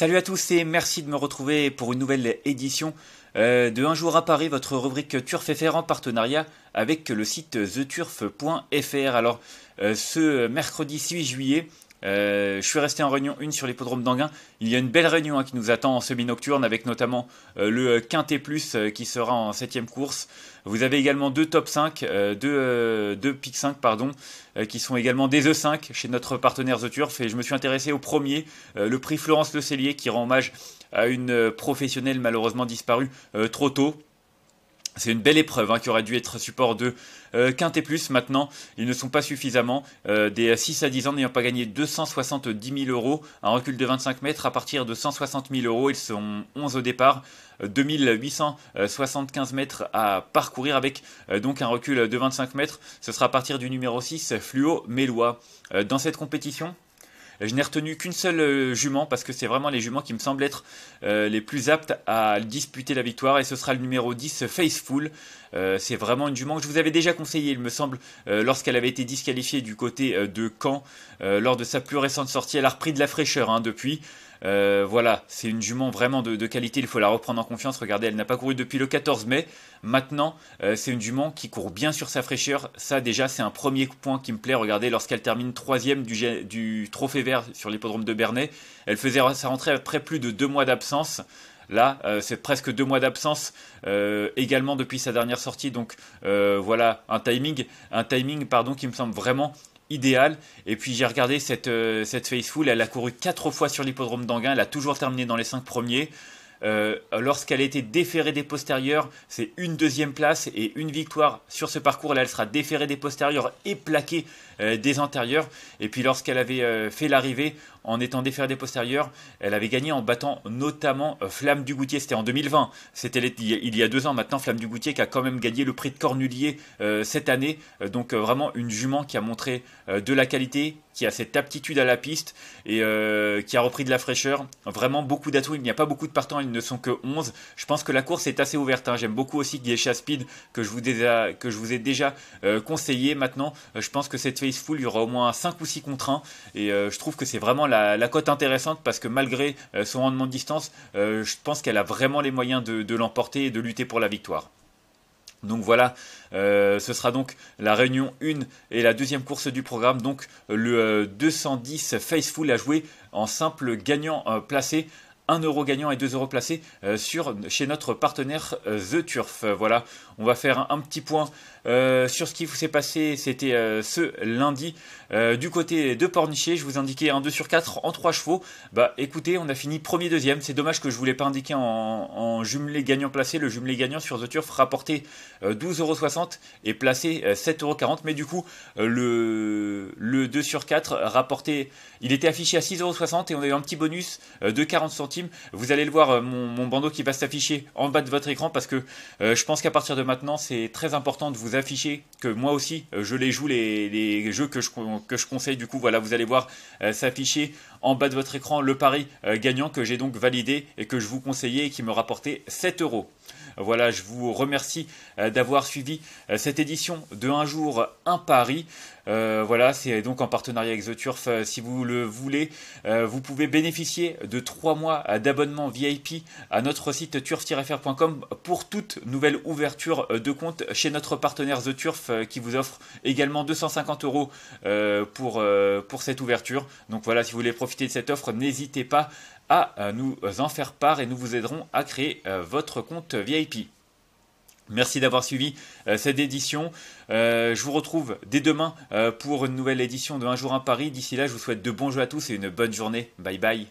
Salut à tous et merci de me retrouver pour une nouvelle édition euh, de Un jour à Paris, votre rubrique Turf en partenariat avec le site theturf.fr. Alors, euh, ce mercredi 6 juillet, euh, je suis resté en réunion une sur l'hippodrome d'Anguin. Il y a une belle réunion hein, qui nous attend en semi-nocturne avec notamment euh, le euh, Quintet Plus qui sera en septième course. Vous avez également deux top 5, deux, deux pic, 5 pardon, qui sont également des E5 chez notre partenaire The Turf. Et je me suis intéressé au premier, le prix Florence Lecellier qui rend hommage à une professionnelle malheureusement disparue trop tôt c'est une belle épreuve hein, qui aurait dû être support de euh, et plus. Maintenant, ils ne sont pas suffisamment. Euh, des 6 euh, à 10 ans n'ayant pas gagné 270 000 euros, un recul de 25 mètres à partir de 160 000 euros. Ils sont 11 au départ. 2875 euh, mètres à parcourir avec donc un recul de 25 mètres. Ce sera à partir du numéro 6, Fluo Mélois. dans cette compétition, je n'ai retenu qu'une seule euh, jument parce que c'est vraiment les juments qui me semblent être euh, les plus aptes à disputer la victoire et ce sera le numéro 10 Faithful. Euh, c'est vraiment une jument que je vous avais déjà conseillé, il me semble, lorsqu'elle avait été disqualifiée du côté de Caen lors de sa plus récente sortie. Elle a repris de la fraîcheur hein, depuis. Euh, voilà, c'est une jument vraiment de, qualité, il faut la reprendre en confiance. Regardez, elle n'a pas couru depuis le 14 mai. Maintenant, euh, c'est une jument qui court bien sur sa fraîcheur. Ça, déjà, c'est un premier point qui me plaît. Regardez, lorsqu'elle termine troisième du, du trophée vert sur l'hippodrome de Bernay, elle faisait sa rentrée après plus de deux mois d'absence. Là, euh, c'est presque deux mois d'absence également depuis sa dernière sortie. Donc voilà, un timing, un timing pardon, qui me semble vraiment idéal. Et puis j'ai regardé cette, euh, cette faceful. elle a couru 4 fois sur l'hippodrome d'Anguin, elle a toujours terminé dans les cinq premiers. Euh, lorsqu'elle a été déférée des postérieurs, c'est une deuxième place et une victoire sur ce parcours. Là, elle sera déférée des postérieurs et plaquée euh, des antérieurs. Et puis lorsqu'elle avait euh, fait l'arrivée en étant déférée des postérieurs, elle avait gagné en battant notamment Flamme du Goutier. C'était en 2020. C'était il y a deux ans maintenant. Flamme du Goutier qui a quand même gagné le prix de Cornulier cette année. donc vraiment une jument qui a montré de la qualité, qui a cette aptitude à la piste et euh, qui a repris de la fraîcheur. Vraiment beaucoup d'atouts. Il n'y a pas beaucoup de partants, ils ne sont que 11. Je pense que la course est assez ouverte. Hein. J'aime beaucoup aussi Geisha Speed que je vous, que je vous ai déjà euh, conseillé. Maintenant, euh, je pense que cette Faceful, il y aura au moins 5 ou 6 contre 1. Et je trouve que c'est vraiment la, cote intéressante parce que malgré son rendement de distance, je pense qu'elle a vraiment les moyens de l'emporter et de lutter pour la victoire. Donc voilà, euh, ce sera donc la réunion 1 et la deuxième course du programme. Donc le 210 Faceful à jouer en simple gagnant euh, placé 1 euro gagnant et 2 euros placés euh, sur, chez notre partenaire euh, The Turf. Voilà, on va faire un, petit point euh, sur ce qui s'est passé. C'était ce lundi du côté de Pornichet. Je vous indiquais un 2 sur 4 en 3 chevaux. Bah écoutez, on a fini premier deuxième. C'est dommage que je ne voulais pas indiquer en, jumelé gagnant placé. Le jumelé gagnant sur The Turf rapporté 12,60€ et placé 7,40€. Mais du coup, le, le 2 sur 4 rapporté, il était affiché à 6,60€ et on a eu un petit bonus de 40 centimes vous allez le voir, euh, mon, bandeau qui va s'afficher en bas de votre écran parce que euh, je pense qu'à partir de maintenant, c'est très important de vous afficher que moi aussi, euh, je les joue les, jeux que je, conseille. Du coup, voilà, vous allez voir s'afficher en bas de votre écran le pari gagnant que j'ai donc validé et que je vous conseillais et qui me rapportait 7 euros. Voilà, je vous remercie d'avoir suivi cette édition de un jour, un pari. Euh, voilà, c'est donc en partenariat avec The Turf. Euh, si vous le voulez, euh, vous pouvez bénéficier de 3 mois d'abonnement VIP à notre site turf-fr.com pour toute nouvelle ouverture de compte chez notre partenaire The Turf qui vous offre également 250 euros pour cette ouverture. Donc voilà, si vous voulez profiter de cette offre, n'hésitez pas à nous en faire part et nous vous aiderons à créer votre compte VIP. Merci d'avoir suivi euh, cette édition. Euh, je vous retrouve dès demain euh, pour une nouvelle édition de Un jour à Paris. D'ici là, je vous souhaite de bons jeux à tous et une bonne journée. Bye bye.